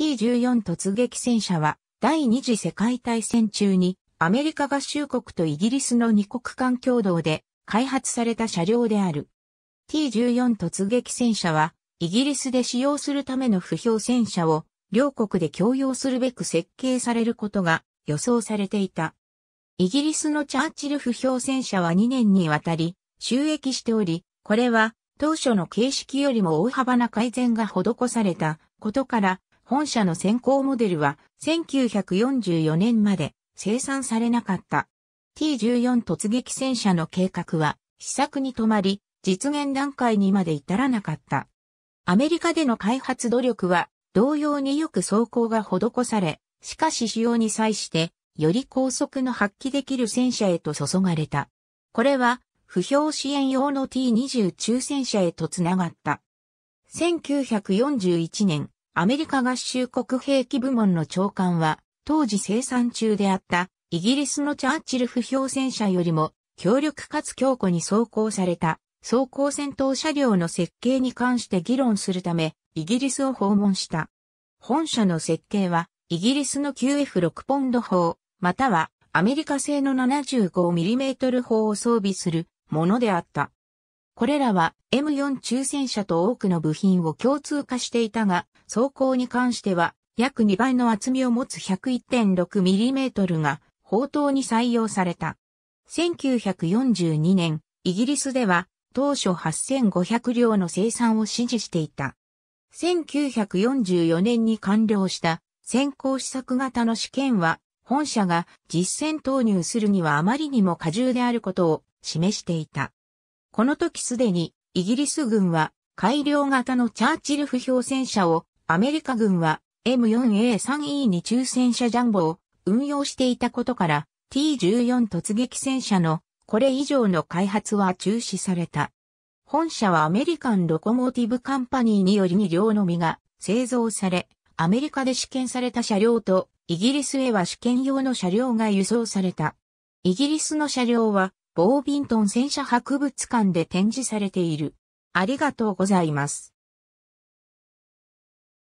T14 突撃戦車は第二次世界大戦中にアメリカ合衆国とイギリスの二国間共同で開発された車両である。T14 突撃戦車はイギリスで使用するための不評戦車を両国で共用するべく設計されることが予想されていた。イギリスのチャーチル不評戦車は2年にわたり収益しており、これは当初の形式よりも大幅な改善が施されたことから本社の先行モデルは1944年まで生産されなかった。T14 突撃戦車の計画は試作に止まり、実現段階にまで至らなかった。アメリカでの開発努力は同様によく走行が施され、しかし使用に際してより高速の発揮できる戦車へと注がれた。これは不評支援用の T20 中戦車へとつながった。1941年、アメリカ合衆国兵器部門の長官は、当時生産中であったイギリスのチャーチル不評戦車よりも強力かつ強固に装甲された装甲戦闘車両の設計に関して議論するためイギリスを訪問した。本社の設計はイギリスの QF6 ポンド砲またはアメリカ製の 75mm 砲を装備するものであった。これらは M4 抽選車と多くの部品を共通化していたが、走行に関しては約2倍の厚みを持つ 101.6mm が砲塔に採用された。1942年、イギリスでは当初8500両の生産を支持していた。1944年に完了した先行試作型の試験は本社が実戦投入するにはあまりにも過重であることを示していた。この時すでにイギリス軍は改良型のチャーチル不評戦車をアメリカ軍は M4A3E に中戦車ジャンボを運用していたことから T14 突撃戦車のこれ以上の開発は中止された。本社はアメリカンロコモーティブカンパニーにより2両のみが製造され、アメリカで試験された車両とイギリスへは試験用の車両が輸送された。イギリスの車両はボービントン戦車博物館で展示されている。ありがとうございます。